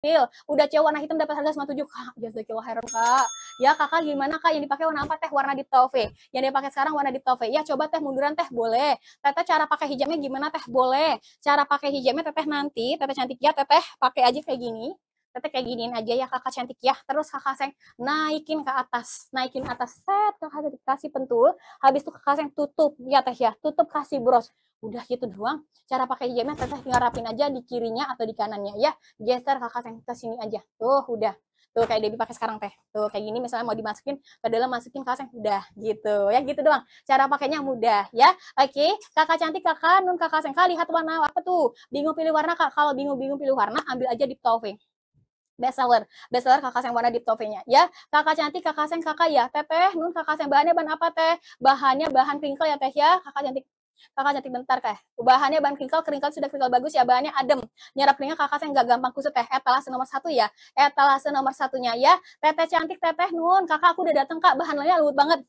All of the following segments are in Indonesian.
Pil, iya, udah cewek warna hitam dapat harga 97 kak. Ya sudah kilo heran kak. Ya kakak gimana kak? Yang dipakai warna apa teh? Warna di tove. Yang dipakai sekarang warna di tove. Ya coba teh munduran teh boleh. Teteh cara pakai hijabnya gimana teh? Boleh. Cara pakai hijabnya teteh nanti. Teteh cantik ya teteh pakai aja kayak gini. Teteh kayak giniin aja ya kakak cantik ya. Terus kakak seng naikin ke atas. Naikin atas set. Kakak kasih pentul. Habis itu kakak seng tutup. Ya teh ya. Tutup kasih bros udah gitu doang cara pakai hijabnya teteh tinggal rapin aja di kirinya atau di kanannya ya geser kakak yang ke sini aja tuh udah tuh kayak Debbie pakai sekarang teh tuh kayak gini misalnya mau dimasukin ke dalam masukin kaos yang udah gitu ya gitu doang cara pakainya mudah ya oke okay. kakak cantik kakak nun kakak kali lihat warna apa tuh bingung pilih warna kak kalau bingung bingung pilih warna ambil aja di seller bestseller bestseller kakak yang warna di toppingnya ya kakak cantik kakak yang kakak ya teteh nun kakak yang bahannya bahan apa teh bahannya bahan crinkle ya teh ya kakak cantik kakak cantik bentar kah ya. bahannya bahan keringkal keringkal sudah keringkal bagus ya bahannya adem nyerap keringat kakak saya nggak gampang kusut teh ya. etalase nomor satu ya etalase eh, nomor satunya ya teteh cantik teteh nun kakak aku udah dateng kak bahan lainnya lembut banget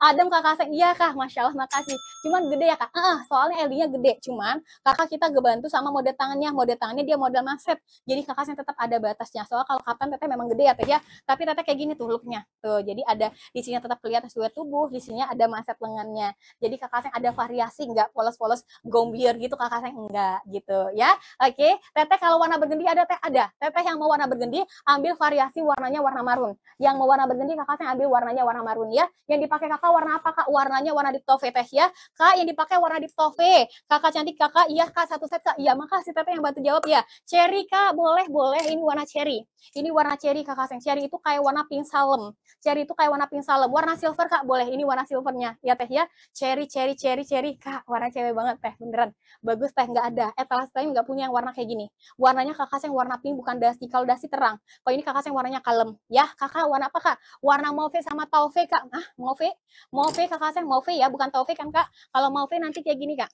Adam kakak saya, iya kak, masya Allah makasih. Cuman gede ya kak, uh, soalnya Elia gede. Cuman kakak kita gebantu sama mode tangannya, Mode tangannya dia model maset. Jadi kakak saya tetap ada batasnya. soalnya kalau kapan teteh memang gede ya teh ya, tapi teteh kayak gini tuh looknya. Tuh, jadi ada di sini tetap kelihatan seluruh tubuh, di sini ada maset lengannya. Jadi kakak saya ada variasi, nggak polos-polos gombier gitu kakak saya enggak gitu ya. Oke, okay. teteh kalau warna bergendi ada teh ada. Teteh yang mau warna bergendi ambil variasi warnanya warna marun. Yang mau warna bergendi kakak saya ambil warnanya warna marun ya. Yang dipakai dipakai kakak warna apa kak? Warnanya warna diptofe teh ya. Kak yang dipakai warna diptofe. Kakak cantik kakak, iya kak satu set kak. Iya makasih teteh yang bantu jawab ya. Cherry kak, boleh boleh ini warna cherry. Ini warna cherry kakak sayang. Cherry itu kayak warna pink salem. Cherry itu kayak warna pink salem. Warna silver kak, boleh ini warna silvernya ya teh ya. Cherry cherry cherry cherry kak, warna cewek banget teh beneran. Bagus teh nggak ada. Eh Etalase teh nggak punya yang warna kayak gini. Warnanya kakak sayang warna pink bukan dasi. Kalau dasi terang. Kalau ini kakak sayang warnanya kalem ya. Kakak warna apa kak? Warna mauve sama tauve kak. Ah mauve Mau Mauve kakak saya Mauve ya bukan Taufik kan kak kalau mau Mauve nanti kayak gini kak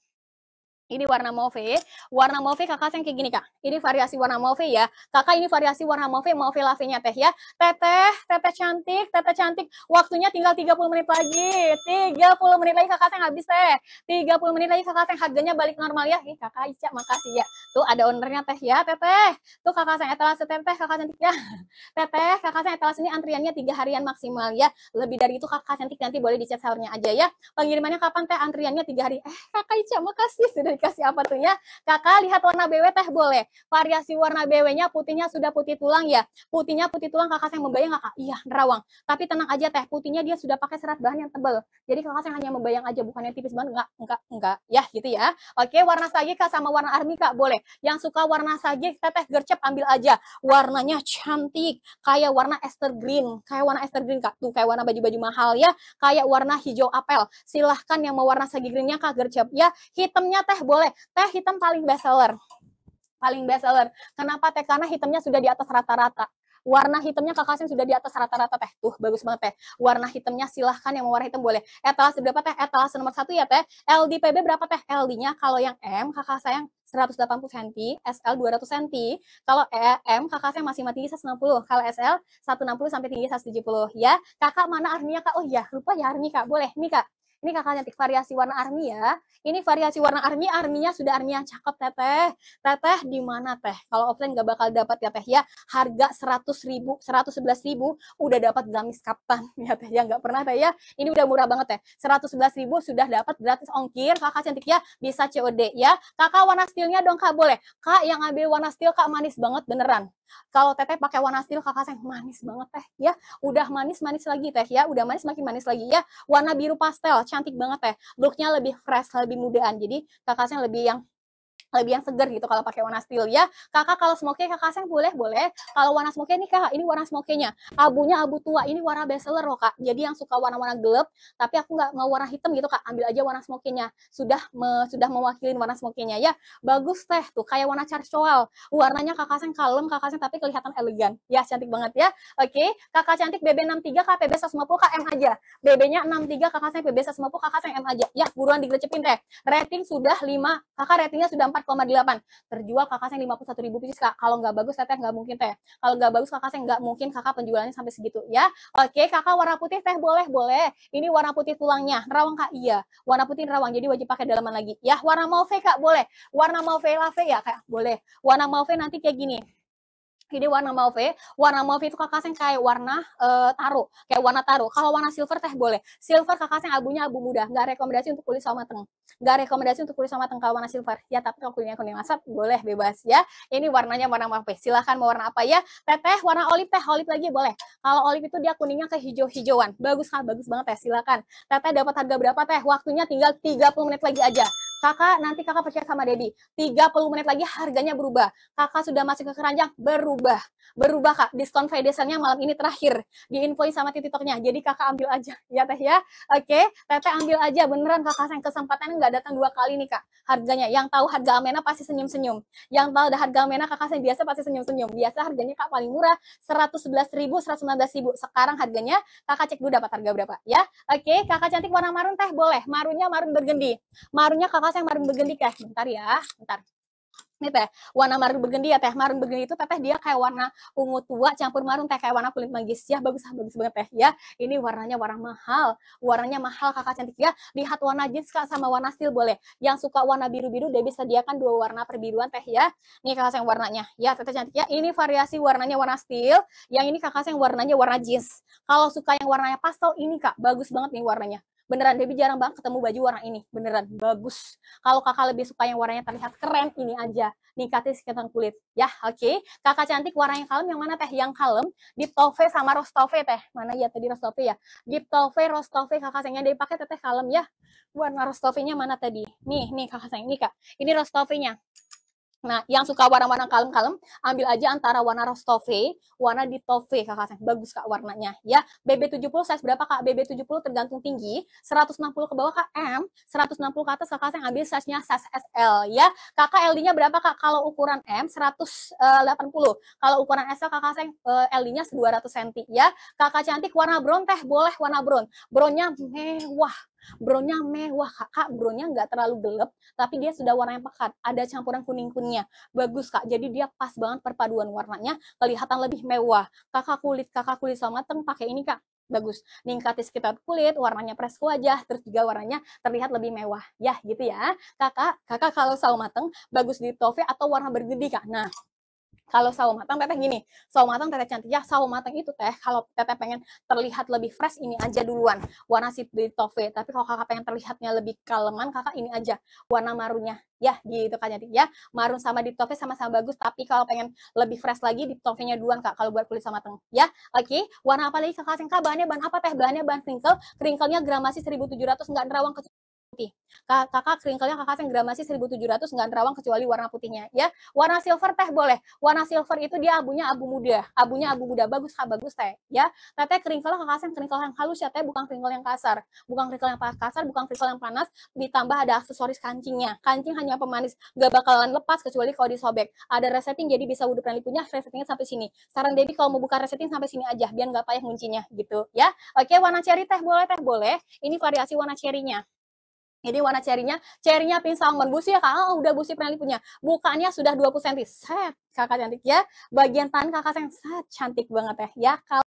ini warna mauve. Warna mauve kakak yang kayak gini kak. Ini variasi warna mauve ya. Kakak ini variasi warna mauve, mauve lavenya teh ya. Teteh, teteh cantik, teteh cantik. Waktunya tinggal 30 menit lagi. 30 menit lagi kakak yang habis teh. 30 menit lagi kakak yang harganya balik normal ya. Ih kakak Ica makasih ya. Tuh ada ownernya teh ya teteh. Tuh kakak yang etalase teteh, kakak cantik ya. Teteh, kakak yang etalase ini antriannya tiga harian maksimal ya. Lebih dari itu kakak cantik nanti boleh dicat sahurnya aja ya. Pengirimannya kapan teh antriannya tiga hari. Eh kakak Ica makasih sudah dikasih apa tuh ya? Kakak lihat warna BW teh boleh. Variasi warna BW-nya putihnya sudah putih tulang ya. Putihnya putih tulang kakak saya membayang kakak. Iya, nerawang. Tapi tenang aja teh, putihnya dia sudah pakai serat bahan yang tebal. Jadi kakak saya hanya membayang aja bukannya tipis banget. Enggak, enggak, enggak. Ya, gitu ya. Oke, warna sage Kak sama warna army Kak boleh. Yang suka warna sage teteh gercep ambil aja. Warnanya cantik, kayak warna ester green, kayak warna ester green Kak. Tuh kayak warna baju-baju mahal ya, kayak warna hijau apel. Silahkan yang mau warna sage greennya Kak gercep ya. Hitamnya teh boleh. Teh hitam paling best seller. Paling best seller. Kenapa teh? Karena hitamnya sudah di atas rata-rata warna hitamnya saya sudah di atas rata-rata teh tuh bagus banget teh warna hitamnya silahkan yang mau warna hitam boleh etalase berapa teh etalase nomor satu ya teh LDPB berapa teh LD-nya kalau yang M kakak saya yang 180 cm, SL 200 cm. Kalau e, M kakak saya masih tinggi 160, kalau SL 160 sampai tinggi 170 ya. Kakak mana kak Oh ya, lupa ya kak Boleh nih Kak. Ini kakak cantik variasi warna army ya. Ini variasi warna army, arminya sudah army yang cakep teteh. Teteh di mana teh? Kalau offline nggak bakal dapat ya teh ya. Harga seratus ribu, seratus sebelas ribu udah dapat gamis kapten ya teh ya. nggak pernah teh ya. Ini udah murah banget teh. Seratus sebelas ribu sudah dapat gratis ongkir. Kakak cantik ya bisa COD ya. Kakak warna steelnya dong kak boleh. Kak yang ambil warna steel kak manis banget beneran. Kalau teteh pakai warna steel kakak sayang manis banget teh ya. Udah manis-manis lagi teh ya. Udah manis makin manis lagi ya. Warna biru pastel cantik banget teh. Looknya lebih fresh, lebih mudaan. Jadi kakak sayang lebih yang lebih yang segar gitu kalau pakai warna steel ya kakak kalau smoke kakak saya boleh boleh kalau warna smoke ini kakak ini warna nya abunya abu tua ini warna bestseller loh kak jadi yang suka warna-warna gelap tapi aku nggak mau warna hitam gitu kak ambil aja warna nya sudah me, sudah mewakili warna nya ya bagus teh tuh kayak warna charcoal warnanya kakak saya kalem kakak saya tapi kelihatan elegan ya cantik banget ya oke kakak cantik BB63 KPB 150 KM aja BB-nya 63 kakak aseng PB 150 kakak saya M aja ya buruan digelecepin teh rating sudah 5 kakak ratingnya sudah 4 4,8 terjual kakak saya 51 ribu pieces kak kalau nggak bagus teteh nggak mungkin teh kalau nggak bagus kakak saya nggak mungkin kakak penjualannya sampai segitu ya oke kakak warna putih teh boleh boleh ini warna putih tulangnya nerawang kak iya warna putih nerawang jadi wajib pakai dalaman lagi ya warna mauve kak boleh warna mauve lave ya kak boleh warna mauve nanti kayak gini jadi warna mauve. Warna mauve itu kakak kayak warna uh, eh, taro, kayak warna taro. Kalau warna silver teh boleh. Silver kakak abunya abu muda, nggak rekomendasi untuk kulit sama mateng. Nggak rekomendasi untuk kulit sama mateng kalau warna silver. Ya tapi kalau kulitnya kuning asap boleh bebas ya. Ini warnanya warna mauve. Silahkan mau warna apa ya. Teteh warna olive teh, olive lagi boleh. Kalau olive itu dia kuningnya ke hijau-hijauan. Bagus kan, bagus banget teh. Silakan. Teteh dapat harga berapa teh? Waktunya tinggal 30 menit lagi aja. Kakak nanti kakak percaya sama Debbie. 30 menit lagi harganya berubah. Kakak sudah masuk ke keranjang, berubah. Berubah kak, diskon Friday malam ini terakhir. Di Diinfoin sama titiknya. Jadi kakak ambil aja ya teh ya. Oke, teteh ambil aja. Beneran kakak sayang kesempatan nggak datang dua kali nih kak. Harganya, yang tahu harga Amena pasti senyum-senyum. Yang tahu ada harga Amena kakak sayang biasa pasti senyum-senyum. Biasa harganya kak paling murah ribu 111.000, ribu. Sekarang harganya kakak cek dulu dapat harga berapa ya. Oke, kakak cantik warna marun teh boleh. Marunnya marun bergendi. Marunnya kakak kakak yang marun bergendi kayak Bentar ya. Bentar. Ini teh warna marun bergendi ya teh. Marun bergendi itu teh dia kayak warna ungu tua campur marun teh kayak warna kulit magis ya. Bagus ah, bagus banget teh ya. Ini warnanya warna mahal. Warnanya mahal kakak cantik ya. Lihat warna jeans kak sama warna steel boleh. Yang suka warna biru-biru dia bisa sediakan dua warna perbiruan teh ya. ini kakak yang warnanya. Ya teteh cantik ya. Ini variasi warnanya warna steel. Yang ini kakak yang warnanya warna jeans. Kalau suka yang warnanya pastel ini kak bagus banget nih warnanya beneran Debbie jarang banget ketemu baju warna ini beneran bagus kalau kakak lebih suka yang warnanya terlihat keren ini aja kasih sekitar kulit ya oke okay. kakak cantik warna yang kalem yang mana teh yang kalem deep tove sama tove teh mana ya tadi tove ya deep tove tove kakak sayangnya Debbie pakai teteh kalem ya warna nya mana tadi nih nih kakak sayang ini kak ini nya Nah, yang suka warna-warna kalem-kalem, ambil aja antara warna rostove, warna di tove, kakak saya. Bagus, Kak, warnanya. Ya, BB70 size berapa, Kak? BB70 tergantung tinggi. 160 ke bawah, Kak, M. 160 ke atas, kakak saya ambil size-nya size SL, ya. Kakak LD-nya berapa, Kak? Kalau ukuran M, 180. Eh, Kalau ukuran SL, kakak saya LD-nya 200 cm, ya. Kakak cantik, warna brown, teh. Boleh warna brown. brown Brownnya mewah, Brownnya mewah kak, kak brownnya nggak terlalu gelap, tapi dia sudah warnanya pekat. Ada campuran kuning-kuningnya, bagus kak. Jadi dia pas banget perpaduan warnanya, kelihatan lebih mewah. Kakak kulit, kakak kulit sama teng pakai ini kak, bagus. ningkatin sekitar kulit, warnanya fresh wajah, terus juga warnanya terlihat lebih mewah. Ya, gitu ya. Kakak, kakak kalau sawo mateng, bagus di tofe atau warna bergedi, Kak. Nah, kalau sawo matang teteh gini sawo matang teteh cantik ya sawo matang itu teh kalau teteh pengen terlihat lebih fresh ini aja duluan warna si di tofe tapi kalau kakak pengen terlihatnya lebih kaleman kakak ini aja warna marunnya ya gitu kan cantik ya marun sama di tofe sama-sama bagus tapi kalau pengen lebih fresh lagi di tofenya duluan kak kalau buat kulit sama matang ya oke okay. warna apa lagi kakak singka bahannya bahan apa teh bahannya bahan crinkle crinkle-nya gramasi 1700 nggak nerawang kecil putih. Kakak keringkelnya kakak yang gramasi 1700 nggak terawang kecuali warna putihnya ya. Warna silver teh boleh. Warna silver itu dia abunya abu muda. Abunya abu muda bagus kak bagus teh ya. Teteh keringkelnya kakak yang keringkel yang halus ya teh bukan keringkel yang kasar. Bukan keringkel yang kasar, bukan keringkel yang panas ditambah ada aksesoris kancingnya. Kancing hanya pemanis. nggak bakalan lepas kecuali kalau disobek. Ada resetting jadi bisa wudhu pernah punya resettingnya sampai sini. Saran Debbie kalau mau buka resetting sampai sini aja biar nggak payah kuncinya gitu ya. Oke warna cherry teh boleh teh boleh. Ini variasi warna cherrynya. Ini warna cerinya, cerinya pink salmon. Busi ya kakak, oh, ah, udah busi penelit punya. Bukanya sudah 20 cm. Set, kakak cantik ya. Bagian tangan kakak yang set, cantik banget ya. Ya, kalau